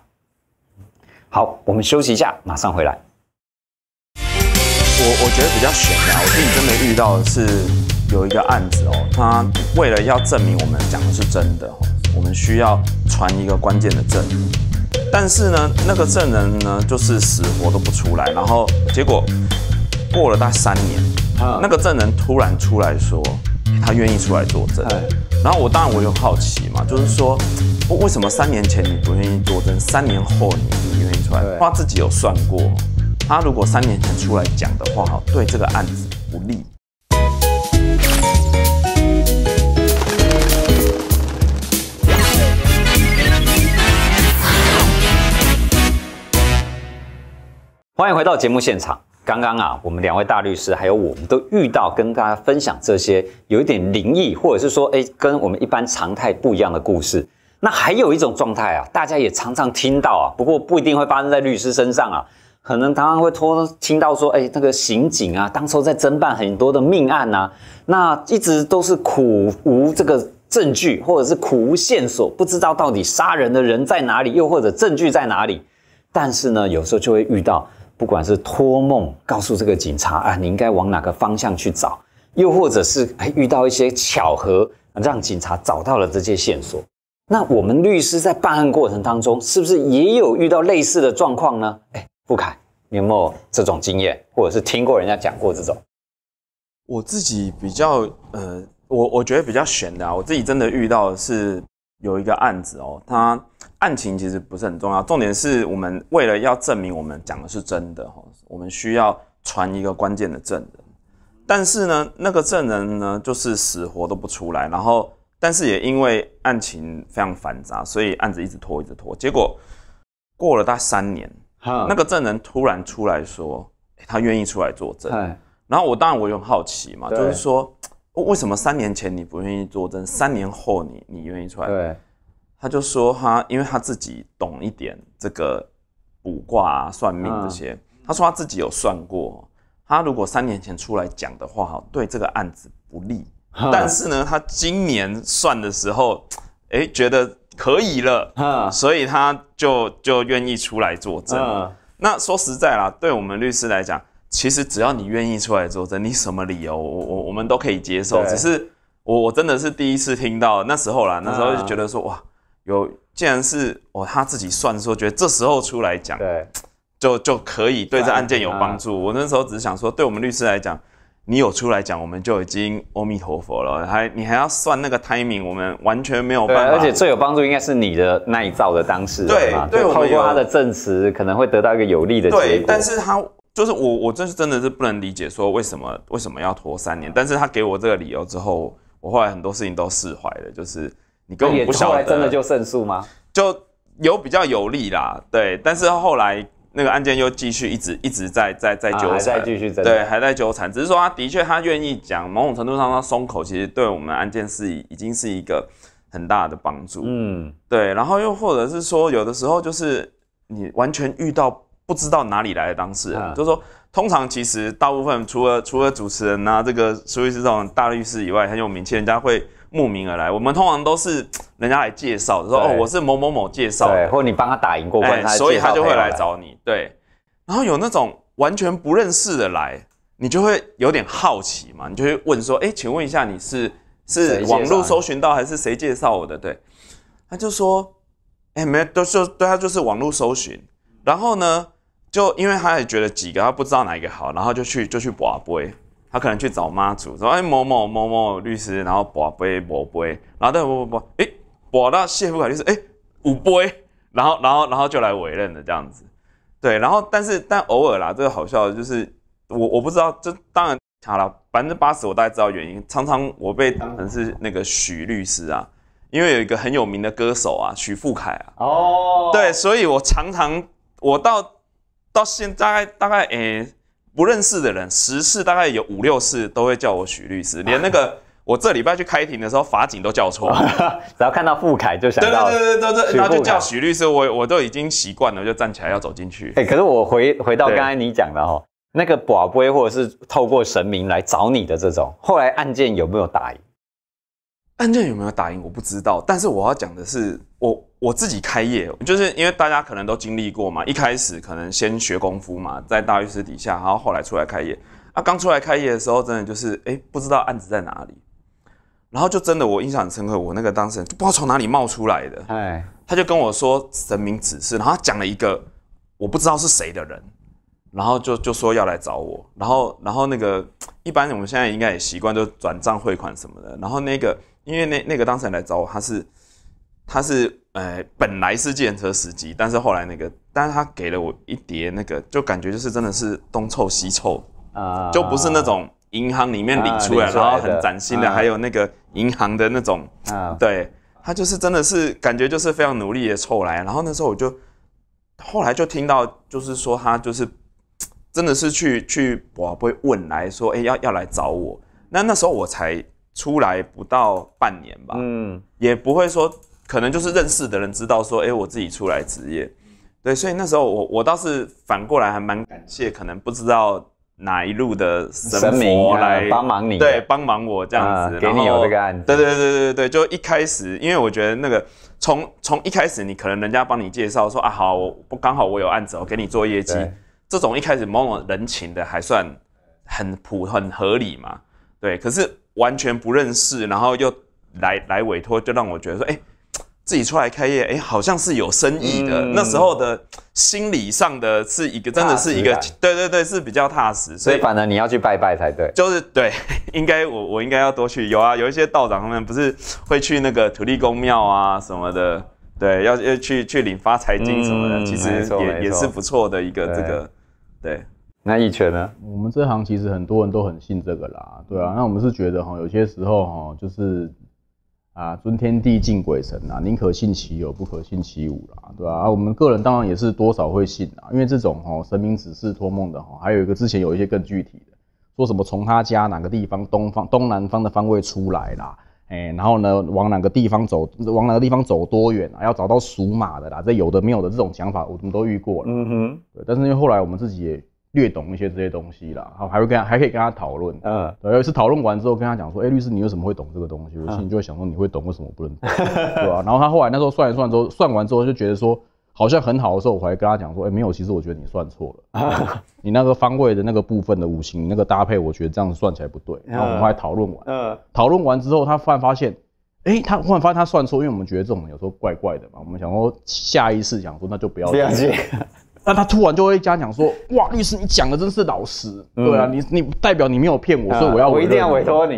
[SPEAKER 1] 好，我们休息一下，马上回来。我我觉得比较悬啊，我自己真的遇到的是有一个案子哦，他
[SPEAKER 3] 为了要证明我们讲的是真的，我们需要传一个关键的证。但是呢，那个证人呢，就是死活都不出来。然后结果过了大概三年，那个证人突然出来说，他愿意出来作证。然后我当然我就好奇嘛，就是说，为什么三年前你不愿意作证，三年后你愿意出来？他自己有算过，他如果三年前出来讲的话，对这个案子不利。
[SPEAKER 1] 欢迎回到节目现场。刚刚啊，我们两位大律师还有我们都遇到，跟大家分享这些有一点灵异，或者是说，哎，跟我们一般常态不一样的故事。那还有一种状态啊，大家也常常听到啊，不过不一定会发生在律师身上啊，可能常常会偷听到说，哎，那个刑警啊，当初在侦办很多的命案啊，那一直都是苦无这个证据，或者是苦无线索，不知道到底杀人的人在哪里，又或者证据在哪里。但是呢，有时候就会遇到。不管是托梦告诉这个警察啊，你应该往哪个方向去找，又或者是哎遇到一些巧合，让警察找到了这些线索。那我们律师在办案过程当中，是不是也有遇到类似的状况呢？哎，傅凯，你有没这种经验，或者是听过人家讲过这种？我自己比较呃，我我觉得比较
[SPEAKER 3] 悬的，啊，我自己真的遇到是有一个案子哦，他。案情其实不是很重要，重点是我们为了要证明我们讲的是真的哈，我们需要传一个关键的证人，但是呢，那个证人呢就是死活都不出来，然后，但是也因为案情非常繁杂，所以案子一直拖一直拖，结果过了大概三年，那个证人突然出来说，他愿意出来作证，然后我当然我就很好奇嘛，就是说为什么三年前你不愿意作证，三年后你你愿意出来？他就说他，因为他自己懂一点这个卜卦、算命这些。他说他自己有算过，他如果三年前出来讲的话，对这个案子不利。但是呢，他今年算的时候，哎，觉得可以了，所以他就就愿意出来作证。那说实在啦，对我们律师来讲，其实只要你愿意出来作证，你什么理由，我我我们都可以接受。只是我我真的是第一次听到那时候啦，那时候就觉得说哇。有，既然是哦他自己算说，觉得这时候出来讲，对，就就可以对这案件有帮助。我那时候只是想说，对我们律师来讲，你有出来讲，我们就已经阿弥陀佛了，还你还要算那个 timing，我们完全没有办法。而且最有帮助应该是你的那一方的当事人，对，透过他的
[SPEAKER 1] 证词可能会得到一个有利的结果。对，但是他
[SPEAKER 3] 就是我，我这是真的是不能理解，说为什么为什么要拖三年？但是他给我这个理由之后，我后来很多事情都释怀了，就是。你根本不晓得，真的就胜诉吗？就有比较有利啦，对。但是后来那个案件又继续一直一直在在在纠缠，继续在对还在纠缠。只是说他的确他愿意讲，某种程度上他松口，其实对我们案件是已经是一个很大的帮助。嗯，对。然后又或者是说，有的时候就是你完全遇到不知道哪里来的当事人，就是说通常其实大部分除了除了主持人啊，这个尤其是这种大律师以外很有名气，人家会。慕名而来，我们通常都是人家来介绍，说哦，我是某某某介绍，对，或者你帮他打赢过，所以他就会来找你，对。然后有那种完全不认识的来，你就会有点好奇嘛，你就会问说，哎，请问一下你是是网络搜寻到还是谁介绍我的？对，他就说，哎，没，都是对他就是网络搜寻。然后呢，就因为他也觉得几个他不知道哪一个好，然后就去就去播播。他可能去找妈祖，说：“哎，某某某某律师，然后伯杯伯杯，然后到伯伯伯，哎，我到谢富凯律师，哎，五杯，然后然后然后就来委任了这样子，对，然后但是但偶尔啦，这个好笑的就是我我不知道，就当然好了，百分之八十我大概知道原因，常常我被当成是那个许律师啊，因为有一个很有名的歌手啊，许富凯啊，
[SPEAKER 1] 哦，对，
[SPEAKER 3] 所以我常常我到到现在大概大概诶。不认识的人十次大概有五六次都会叫我许律师，连那个我这礼拜去开庭的时候，法警都叫错，只要看到傅凯就想到，对对对对对，他就叫许律师，我我都已经习惯了，就站起来要走进去。哎，可
[SPEAKER 1] 是我回回到刚才你讲的哈，那个寡龟或者是透过神明来找你的这种，后来案件有没有打赢？案件有没有打赢我不知道，但是我要讲的是我。我自己开业，就是因为
[SPEAKER 3] 大家可能都经历过嘛，一开始可能先学功夫嘛，在大律师底下，然后后来出来开业。啊，刚出来开业的时候，真的就是哎，不知道案子在哪里，然后就真的我印象很深刻，我那个当事人不知道从哪里冒出来的，哎，他就跟我说神明指示，然后讲了一个我不知道是谁的人，然后就就说要来找我，然后然后那个一般我们现在应该也习惯就转账汇款什么的，然后那个因为那那个当事人来找我，他是他是。哎，本来是借车司机，但是后来那个，但是他给了我一叠那个，就感觉就是真的是东凑西凑啊，就不是那种银行里面领出来，然后很崭新的，还有那个银行的那种啊，对他就是真的是感觉就是非常努力的凑来，然后那时候我就后来就听到就是说他就是真的是去去我不会问来说，哎，要要来找我，那那时候我才出来不到半年吧，嗯，也不会说。可能就是认识的人知道说，哎，我自己出来职业，对，所以那时候我我倒是反过来还蛮感谢，可能不知道哪一路的神明来帮忙你，对，帮忙我这样子，给你有这个案子，对对对对对对就一开始，因为我觉得那个从从一开始你可能人家帮你介绍说啊好，我刚好我有案子，我给你做业绩，这种一开始某种人情的还算很普很合理嘛，对，可是完全不认识，然后又来来委托，就让我觉得说，哎。自己出来开业，哎，好像是有生意的。那时候的心理上的是一个，真的是一个，对对对，是比较踏实。所以反
[SPEAKER 1] 正你要去拜拜才对。
[SPEAKER 3] 就是对，应该我我应该要多去。有啊，有一些道长他们不是会去那个土地公庙啊什么的，对，要要去去领发财金什么的，其实也也是不错的一个这个。对，
[SPEAKER 1] 那易全呢？我们
[SPEAKER 2] 这行其实很多人都很信这个啦。对啊，那我们是觉得哈，有些时候哈，就是。啊，尊天地，敬鬼神啊，宁可信其有，不可信其无啦，对吧？啊，我们个人当然也是多少会信啊，因为这种哦，神明指示托梦的哈，还有一个之前有一些更具体的，说什么从他家哪个地方东方东南方的方位出来啦，哎，然后呢，往哪个地方走，往哪个地方走多远啊，要找到属马的啦，这有的没有的这种想法，我们都遇过了，嗯哼，对，但是因为后来我们自己也。略懂一些这些东西啦，然还会跟他，还可以跟他讨论，嗯，有一次讨论完之后，跟他讲说，哎，律师，你为什么会懂这个东西？我心里就会想说，你会懂，为什么我不认得，对吧？然后他后来那时候算一算之后，算完之后就觉得说，好像很好的时候，我还跟他讲说，哎，没有，其实我觉得你算错了，你那个方位的那个部分的五行那个搭配，我觉得这样算起来不对。然后我们还讨论完，嗯，讨论完之后，他忽然发现，哎，他忽然发现他算错，因为我们觉得这种有时候怪怪的嘛，我们想说，下一次想说那就不要不要那他突然就会加讲说：“哇，律师，你讲的真是老实。”对啊，你你代表你没有骗我，所以我要我一定要委托你。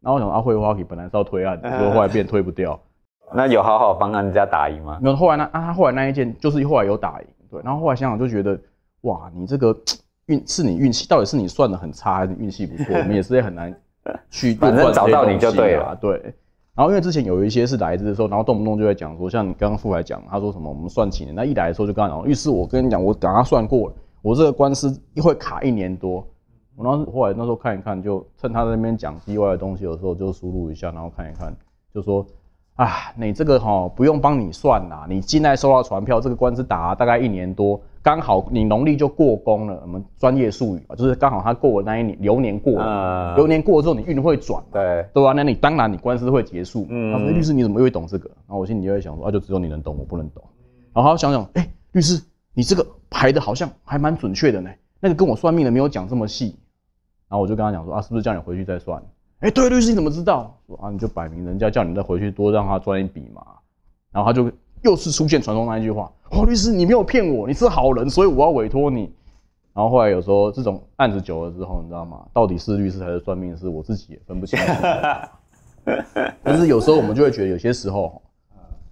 [SPEAKER 2] 然后我想阿慧的话，本来是要推案，结果后来变
[SPEAKER 1] 推不掉。那有好好帮人家打赢吗？
[SPEAKER 2] 那后来呢？啊，他后来那一件就是后来有打赢。对，然后后来想想就觉得，哇，你这个 运是你运气，到底是你算的很差还是运气不错？我们也是很难去。反正找到你就对了，对。然后因为之前有一些是来之的时候，然后动不动就在讲说，像你刚刚富来讲，他说什么我们算年，那一来的时候就刚好，于是我跟你讲，我等他算过了，我这个官司会卡一年多，我那时后来那时候看一看，就趁他在那边讲 D Y 的东西的时候，就输入一下，然后看一看，就说，啊，你这个哈不用帮你算啦，你进来收到传票，这个官司打了大概一年多。刚好你农历就过宫了，我们专业术语啊，就是刚好他过那一年流年过，了，流年过了之后你运会转，对对吧？那你当然你官司会结束。他说律师你怎么又会懂这个？然后我心里就会想说啊，就只有你能懂，我不能懂。然后他想想，哎，律师你这个排的好像还蛮准确的呢，那个跟我算命的没有讲这么细。然后我就跟他讲说啊，是不是叫你回去再算？哎，对，律师你怎么知道？说啊，你就摆明人家叫你再回去多让他赚一笔嘛。然后他就。又是出现传统那一句话，黄律师，你没有骗我，你是好人，所以我要委托你。然后后来有时候这种案子久了之后，你知道吗？到底是律师还是算命师，我自己也分不清。但是有时候我们就会觉得，有些时候，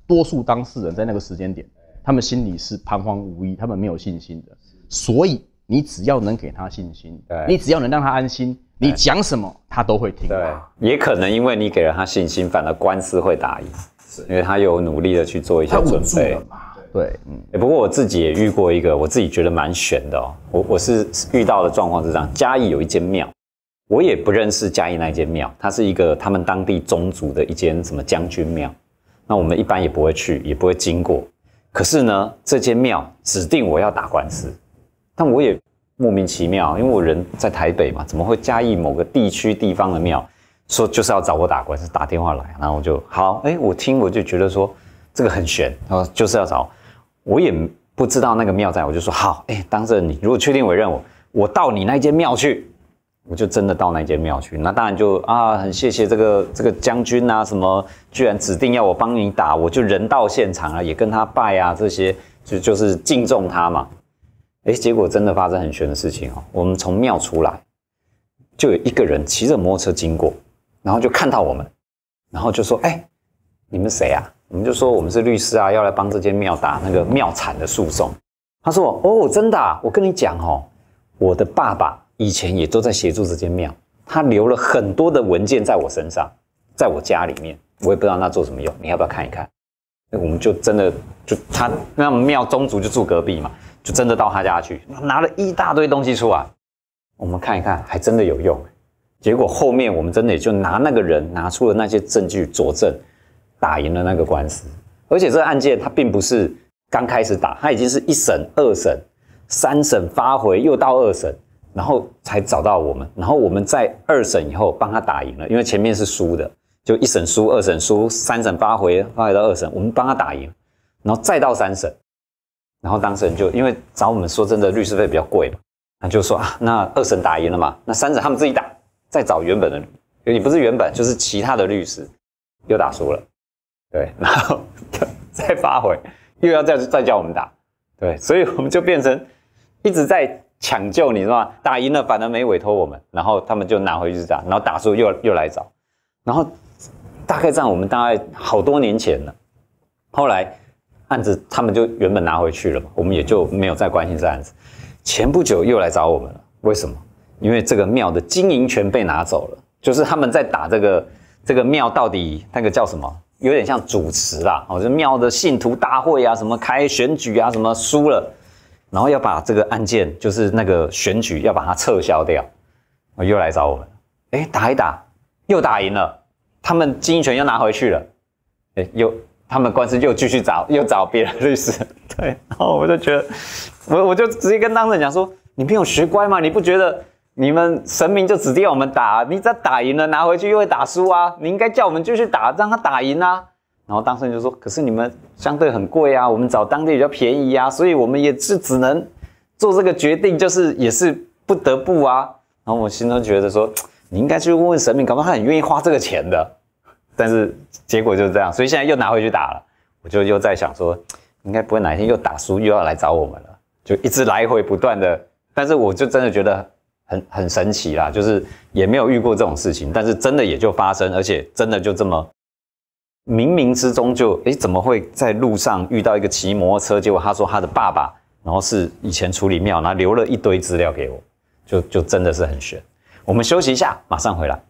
[SPEAKER 2] 多数当事人在那个时间点，他们心里是彷徨无依，他们没有信心的。所以你只要能给他信心，你只要能让他安心，你讲什么他都会听。对，
[SPEAKER 1] 也可能因为你给了他信心，反而官司会打赢。因为他有努力的去做一些准备，对，嗯，不过我自己也遇过一个，我自己觉得蛮悬的哦。我我是遇到的状况是这样：嘉义有一间庙，我也不认识嘉义那间庙，它是一个他们当地宗族的一间什么将军庙，那我们一般也不会去，也不会经过。可是呢，这间庙指定我要打官司，但我也莫名其妙，因为我人在台北嘛，怎么会嘉义某个地区地方的庙？说就是要找我打官司，打电话来，然后我就好，哎，我听我就觉得说这个很悬，他说就是要找我也不知道那个庙在，我就说好，哎，当着你如果确定委任我，我到你那间庙去，我就真的到那间庙去，那当然就啊很谢谢这个这个将军啊，什么居然指定要我帮你打，我就人到现场啊，也跟他拜啊这些，就就是敬重他嘛，哎，结果真的发生很悬的事情哦，我们从庙出来，就有一个人骑着摩托车经过。然后就看到我们，然后就说：“哎，你们谁啊？”我们就说：“我们是律师啊，要来帮这间庙打那个庙产的诉讼。”他说：“哦，真的，啊，我跟你讲哦，我的爸爸以前也都在协助这间庙，他留了很多的文件在我身上，在我家里面，我也不知道那做什么用，你要不要看一看？”那我们就真的就他那庙宗族就住隔壁嘛，就真的到他家去拿了一大堆东西出来，我们看一看，还真的有用。结果后面我们真的也就拿那个人拿出了那些证据佐证，打赢了那个官司。而且这个案件他并不是刚开始打，他已经是一审、二审、三审发回又到二审，然后才找到我们。然后我们在二审以后帮他打赢了，因为前面是输的，就一审输、二审输、三审发回发回到二审，我们帮他打赢，然后再到三审，然后当事人就因为找我们说真的律师费比较贵嘛，他就说啊，那二审打赢了嘛，那三审他们自己打。再找原本的，你不是原本，就是其他的律师又打输了，对，然后再发回，又要再再叫我们打，对，所以我们就变成一直在抢救，你知道吗？打赢了反而没委托我们，然后他们就拿回去打，然后打输又又来找，然后大概这样，我们大概好多年前了，后来案子他们就原本拿回去了嘛，我们也就没有再关心这案子，前不久又来找我们了，为什么？因为这个庙的经营权被拿走了，就是他们在打这个这个庙到底那个叫什么，有点像主持啦，哦，就庙的信徒大会啊，什么开选举啊，什么输了，然后要把这个案件，就是那个选举要把它撤销掉，哦，又来找我们，哎，打一打，又打赢了，他们经营权又拿回去了，哎，又他们官司又继续找，又找别的律师，对，然后我就觉得，我我就直接跟当事人讲说，你没有学乖吗？你不觉得？你们神明就指定我们打，你要打赢了拿回去又会打输啊！你应该叫我们继续打，让他打赢啊！然后当事人就说：“可是你们相对很贵啊，我们找当地比较便宜啊，所以我们也是只能做这个决定，就是也是不得不啊。”然后我心中觉得说：“你应该去问问神明，搞不好他很愿意花这个钱的。”但是结果就是这样，所以现在又拿回去打了。我就又在想说，应该不会哪一天又打输又要来找我们了，就一直来回不断的。但是我就真的觉得。很很神奇啦，就是也没有遇过这种事情，但是真的也就发生，而且真的就这么冥冥之中就诶，怎么会在路上遇到一个骑摩托车？结果他说他的爸爸，然后是以前处理庙，然后留了一堆资料给我，就就真的是很悬。我们休息一下，马上回来。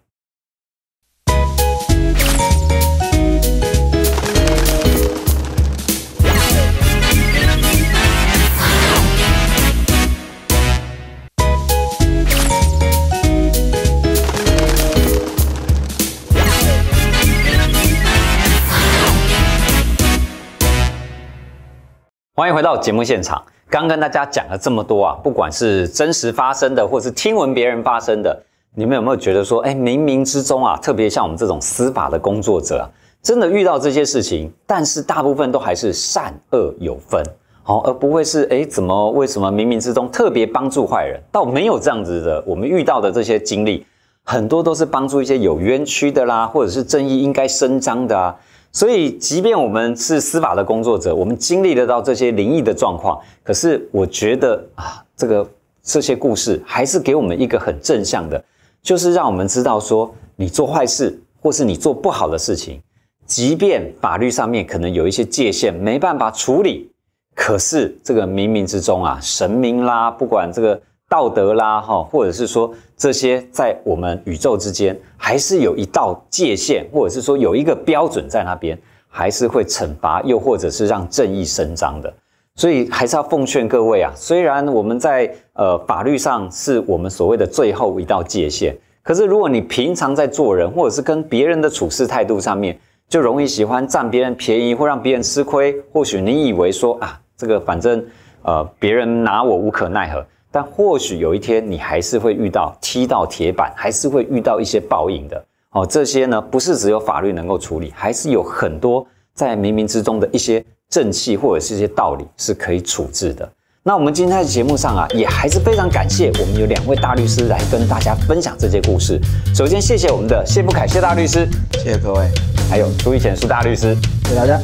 [SPEAKER 1] 欢迎回到节目现场。刚跟大家讲了这么多啊，不管是真实发生的，或是听闻别人发生的，你们有没有觉得说，哎，冥冥之中啊，特别像我们这种司法的工作者，啊，真的遇到这些事情，但是大部分都还是善恶有分，好，而不会是哎，怎么为什么冥冥之中特别帮助坏人？倒没有这样子的。我们遇到的这些经历，很多都是帮助一些有冤屈的啦，或者是正义应该伸张的啊。所以，即便我们是司法的工作者，我们经历得到这些灵异的状况，可是我觉得啊，这个这些故事还是给我们一个很正向的，就是让我们知道说，你做坏事或是你做不好的事情，即便法律上面可能有一些界限没办法处理，可是这个冥冥之中啊，神明啦，不管这个道德啦，哈，或者是说。这些在我们宇宙之间还是有一道界限，或者是说有一个标准在那边，还是会惩罚，又或者是让正义伸张的。所以还是要奉劝各位啊，虽然我们在呃法律上是我们所谓的最后一道界限，可是如果你平常在做人，或者是跟别人的处事态度上面，就容易喜欢占别人便宜，或让别人吃亏。或许你以为说啊，这个反正呃别人拿我无可奈何。但或许有一天，你还是会遇到踢到铁板，还是会遇到一些报应的。哦，这些呢，不是只有法律能够处理，还是有很多在冥冥之中的一些正气或者是一些道理是可以处置的。那我们今天的节目上啊，也还是非常感谢我们有两位大律师来跟大家分享这些故事。首先，谢谢我们的谢不凯谢大律师，谢谢各位，还有朱玉贤苏大律师，谢谢大家。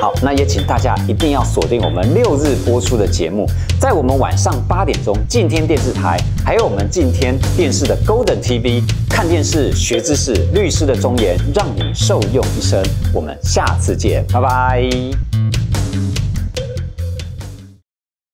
[SPEAKER 1] 好，那也请大家一定要锁定我们六日播出的节目，在我们晚上八点钟，敬天电视台，还有我们敬天电视的 Golden TV 看电视学知识，律师的忠言，让你受用一生。我们下次见，拜拜。